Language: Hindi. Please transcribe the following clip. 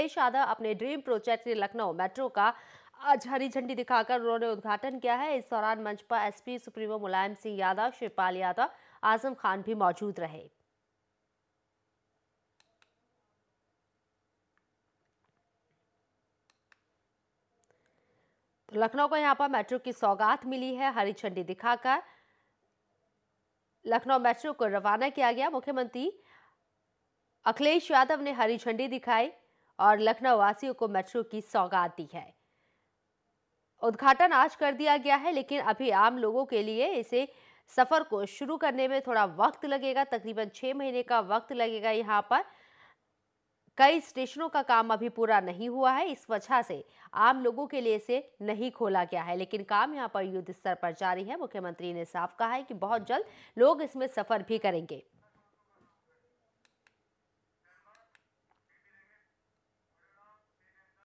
सुरेश यादव अपने ड्रीम प्रोजेक्ट लखनऊ मेट्रो का आज हरी झंडी दिखाकर उन्होंने उद्घाटन किया है इस दौरान मंच पर एसपी सुप्रीमो मुलायम सिंह यादव शिवपाल यादव आजम खान भी मौजूद रहे तो लखनऊ को यहां पर मेट्रो की सौगात मिली है हरी झंडी दिखाकर लखनऊ मेट्रो को रवाना किया गया मुख्यमंत्री अखिलेश यादव ने हरी झंडी दिखाई और लखनऊ वासियों को मेट्रो की सौगात दी है उद्घाटन आज कर दिया गया है लेकिन अभी आम लोगों के लिए इसे सफ़र को शुरू करने में थोड़ा वक्त लगेगा तकरीबन छः महीने का वक्त लगेगा यहाँ पर कई स्टेशनों का काम अभी पूरा नहीं हुआ है इस वजह से आम लोगों के लिए इसे नहीं खोला गया है लेकिन काम यहाँ पर युद्ध स्तर पर जारी है मुख्यमंत्री ने साफ कहा है कि बहुत जल्द लोग इसमें सफ़र भी करेंगे